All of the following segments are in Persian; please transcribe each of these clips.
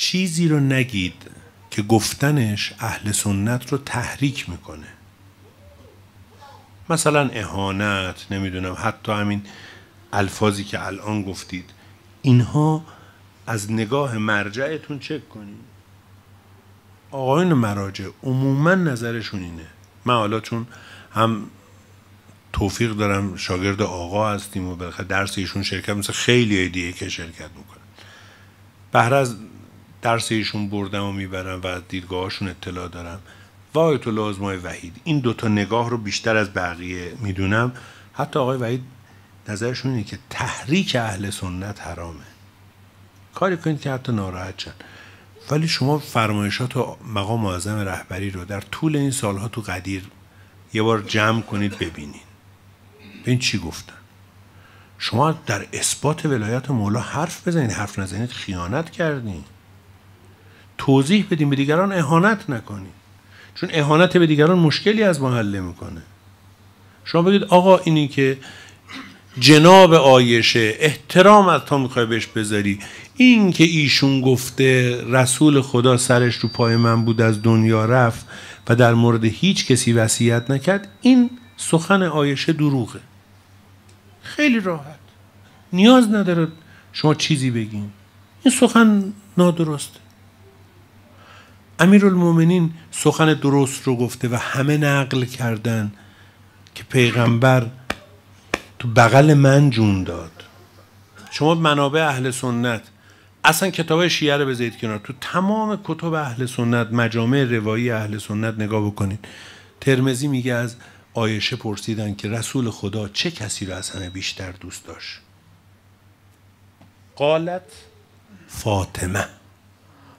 چیزی رو نگید که گفتنش اهل سنت رو تحریک میکنه مثلا اهانت نمیدونم حتی همین الفاظی که الان گفتید اینها از نگاه مرجعتون چک کنید آقایون مراجع عموما نظرشون اینه من حالا چون هم توفیق دارم شاگرد آقا هستیم و بالاخره درس ایشون شرکت مثل خیلی دیگه که شرکت میکنن بهر از درس ایشون بردم و میبرم و دیدگاهاشون اطلاع دارم و آیت الله وحید این دوتا نگاه رو بیشتر از بقیه میدونم حتی آقای وحید نظرشون اینه که تحریک اهل سنت حرامه کاری کنید که حتی ناراحت شن ولی شما فرمایشات و مقام معظم رهبری رو در طول این سالها تو قدیر یه بار جمع کنید ببینید ببین چی گفتن شما در اثبات ولایت مولا حرف بزنید حرف نزنید خیانت کردین توضیح بدیم به دیگران اهانت نکنیم چون اهانت به دیگران مشکلی از ما حل میکنه شما بگید آقا اینی که جناب آیشه احترام از تا میخوای بهش بذاری این که ایشون گفته رسول خدا سرش رو پای من بود از دنیا رفت و در مورد هیچ کسی وصیت نکرد این سخن آیشه دروغه خیلی راحت نیاز نداره شما چیزی بگین این سخن نادرسته امیرالمومنین سخن درست رو گفته و همه نقل کردن که پیغمبر تو بغل من جون داد شما منابع اهل سنت اصلا کتاب شیعه رو بذارید کنار تو تمام کتب اهل سنت مجامع روایی اهل سنت نگاه بکنید ترمزی میگه از آیشه پرسیدن که رسول خدا چه کسی رو از همه بیشتر دوست داشت قالت فاطمه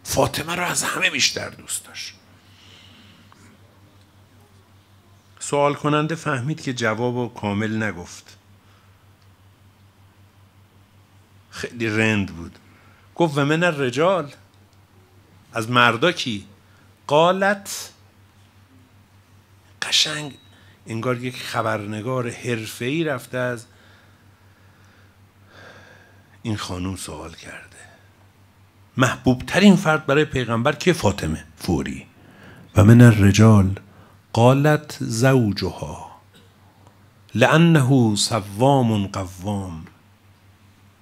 فاطمه رو از همه بیشتر دوست داشت سوال کننده فهمید که جواب و کامل نگفت خیلی رند بود گفت و من رجال از مردا کی قالت قشنگ انگار یک خبرنگار حرفه‌ای رفته از این خانم سوال کرده محبوب ترین فرد برای پیغمبر که فاطمه فوری و من الرجال قالت زوجها لانه سوام قوام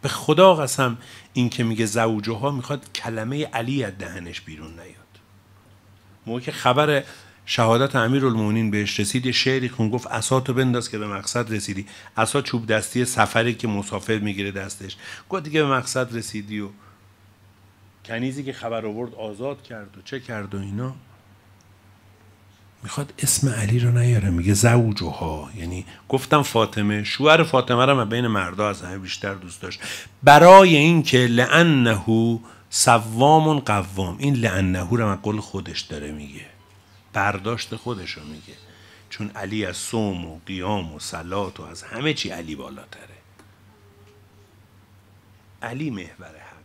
به خدا قسم این که میگه زوجها میخواد کلمه علی از دهنش بیرون نیاد موقع که خبر شهادت امیرالمومنین بهش رسید یه شعری خون گفت اسا تو بنداز که به مقصد رسیدی اسا چوب دستی سفری که مسافر میگیره دستش گفت دیگه به مقصد رسیدی و کنیزی که خبر آورد آزاد کرد و چه کرد و اینا میخواد اسم علی رو نیاره میگه زوجها یعنی گفتم فاطمه شوهر فاطمه رو بین مردا از همه بیشتر دوست داشت برای اینکه لعنه سوامون قوام این لعنه رو من قول خودش داره میگه برداشت خودش رو میگه چون علی از صوم و قیام و سلات و از همه چی علی بالاتره علی محور